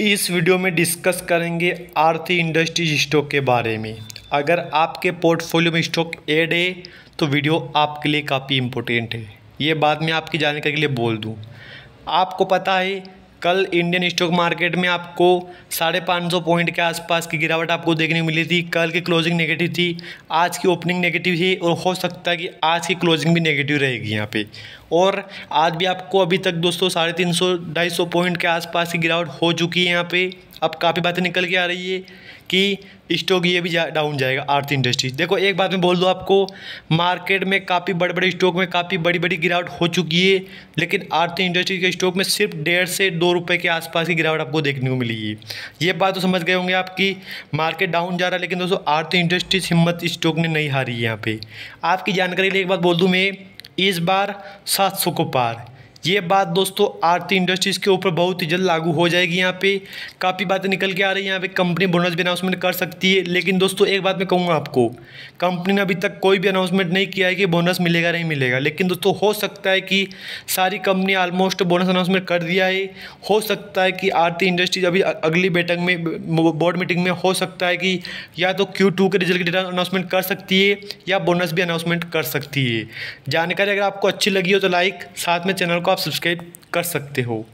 इस वीडियो में डिस्कस करेंगे आरती इंडस्ट्रीज स्टॉक के बारे में अगर आपके पोर्टफोलियो में स्टॉक ऐड है तो वीडियो आपके लिए काफ़ी इम्पोर्टेंट है ये बात मैं आपकी जानकारी के लिए बोल दूँ आपको पता है कल इंडियन स्टॉक मार्केट में आपको साढ़े पाँच सौ पॉइंट के आसपास की गिरावट आपको देखने को मिली थी कल की क्लोजिंग नेगेटिव थी आज की ओपनिंग नेगेटिव थी और हो सकता है कि आज की क्लोजिंग भी नेगेटिव रहेगी यहाँ पे और आज भी आपको अभी तक दोस्तों साढ़े तीन सौ ढाई सौ पॉइंट के आसपास की गिरावट हो चुकी है यहाँ पे अब काफ़ी बातें निकल के आ रही है कि स्टॉक ये भी जा, डाउन जाएगा आरती इंडस्ट्रीज देखो एक बात मैं बोल दूँ आपको मार्केट में काफ़ी बड़े बड़े स्टॉक में काफ़ी बड़ी बड़ी गिरावट हो चुकी है लेकिन आरती इंडस्ट्रीज के स्टॉक में सिर्फ डेढ़ से दो रुपये के आसपास की गिरावट आपको देखने को मिली है ये बात तो समझ गए होंगे आपकी मार्केट डाउन जा रहा है लेकिन दोस्तों आरती इंडस्ट्रीज हिम्मत स्टॉक ने नहीं हारी है यहाँ पर आपकी जानकारी लिए एक बात बोल दूँ मैं इस बार सात सौ को पार ये बात दोस्तों आरती इंडस्ट्रीज़ के ऊपर बहुत ही जल्द लागू हो जाएगी यहाँ पे काफ़ी बातें निकल के आ रही है यहाँ पे कंपनी बोनस भी अनाउंसमेंट कर सकती है लेकिन दोस्तों एक बात मैं कहूँगा आपको कंपनी ने अभी तक कोई भी अनाउंसमेंट नहीं किया है कि बोनस मिलेगा नहीं मिलेगा लेकिन दोस्तों हो सकता है कि सारी कंपनी ऑलमोस्ट बोनस अनाउंसमेंट कर दिया है हो सकता है कि आरती इंडस्ट्रीज अभी अगली बैठक में बोर्ड मीटिंग में हो सकता है कि या तो क्यू के रिजल्ट डेटा अनाउंसमेंट कर सकती है या बोनस भी अनाउंसमेंट कर सकती है जानकारी अगर आपको अच्छी लगी हो तो लाइक साथ में चैनल को आप सब्सक्राइब कर सकते हो